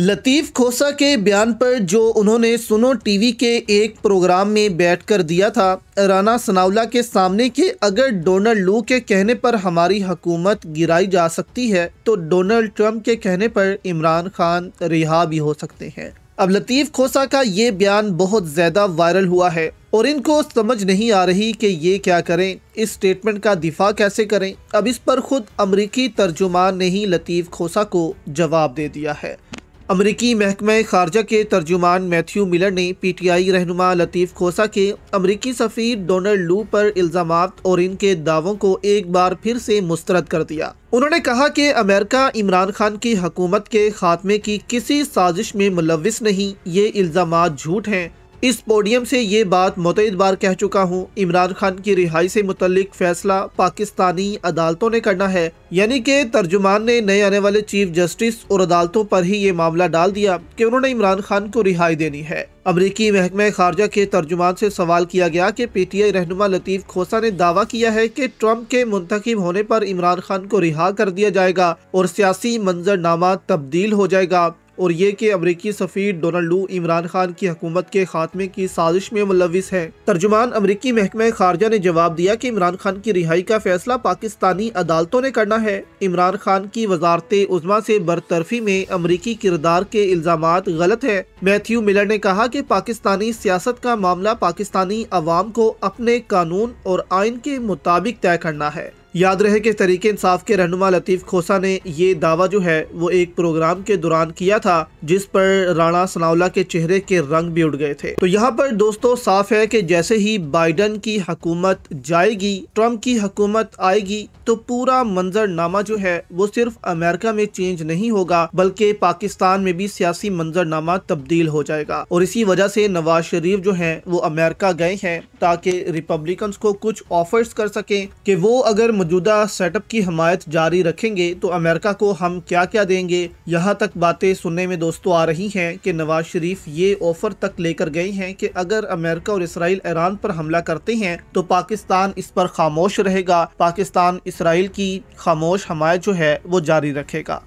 लतीफ़ खोसा के बयान पर जो उन्होंने सुनो टीवी के एक प्रोग्राम में बैठकर दिया था राना सनावला के सामने कि अगर डोनाल्ड लू के कहने पर हमारी हकूमत गिराई जा सकती है तो डोनाल्ड ट्रंप के कहने पर इमरान खान रिहा भी हो सकते हैं अब लतीफ़ खोसा का ये बयान बहुत ज़्यादा वायरल हुआ है और इनको समझ नहीं आ रही कि ये क्या करें इस स्टेटमेंट का दिफा कैसे करें अब इस पर ख़ुद अमरीकी तर्जुमान ने ही लतीफ़ खोसा को जवाब दे दिया है अमरीकी महकमे खारजा के तर्जुमान मैथ्यू मिलर ने पी टी आई रहनुमा लतीफ़ खोसा के अमरीकी सफ़ीर डोनल्ड लू पर इल्ज़ाम और इनके दावों को एक बार फिर से मुस्तरद कर दिया उन्होंने कहा कि अमेरिका इमरान खान की हकूमत के खात्मे की किसी साजिश में मुलविस नहीं ये इल्ज़ाम झूठ हैं इस पोडियम से ये बात मतद बार कह चुका हूँ इमरान खान की रिहाई से मुतलिक फैसला पाकिस्तानी अदालतों ने करना है यानी कि तर्जुमान ने नए आने वाले चीफ जस्टिस और अदालतों पर ही ये मामला डाल दिया कि उन्होंने इमरान खान को रिहाई देनी है अमरीकी महकमे खारजा के तर्जुमान से सवाल किया गया कि पीटीआई रहनुमा लतीफ़ खोसा ने दावा किया है कि ट्रंप के मुंतखब होने पर इमरान खान को रिहा कर दिया जाएगा और सियासी मंजरनामा तब्दील हो जाएगा और ये कि अमरीकी सफ़ीर डोनाल्डो इमरान खान की हकूमत के खात्मे की साजिश में मुलविस है तर्जुमान अमरीकी महकमा खारजा ने जवाब दिया कि इमरान खान की रिहाई का फैसला पाकिस्तानी अदालतों ने करना है इमरान खान की वजारत उजमा से बरतरफी में अमरीकी किरदार के इल्जाम गलत है मैथ्यू मिलर ने कहा कि पाकिस्तानी सियासत का मामला पाकिस्तानी अवाम को अपने कानून और आइन के मुताबिक तय करना है याद रहे कि तरीके इंसाफ के रहनुमा लतीफ़ खोसा ने ये दावा जो है वो एक प्रोग्राम के दौरान किया था जिस पर राणा सनावला के चेहरे के रंग भी उड़ गए थे तो यहाँ पर दोस्तों साफ है कि जैसे ही बाइडन की हकूमत जाएगी ट्रम्प की हकूमत आएगी तो पूरा मंजरनामा जो है वो सिर्फ अमेरिका में चेंज नहीं होगा बल्कि पाकिस्तान में भी सियासी मंजरनामा तब्दील हो जाएगा और इसी वजह से नवाज शरीफ जो है वो अमेरिका गए हैं ताकि रिपब्लिकन्स को कुछ ऑफर्स कर सकें कि वो अगर मौजूदा सेटअप की हमायत जारी रखेंगे तो अमेरिका को हम क्या क्या देंगे यहाँ तक बातें सुनने में दोस्तों आ रही हैं कि नवाज शरीफ ये ऑफर तक लेकर गए हैं कि अगर अमेरिका और इसराइल ईरान पर हमला करते हैं तो पाकिस्तान इस पर खामोश रहेगा पाकिस्तान इसराइल की खामोश हमायत जो है वो जारी रखेगा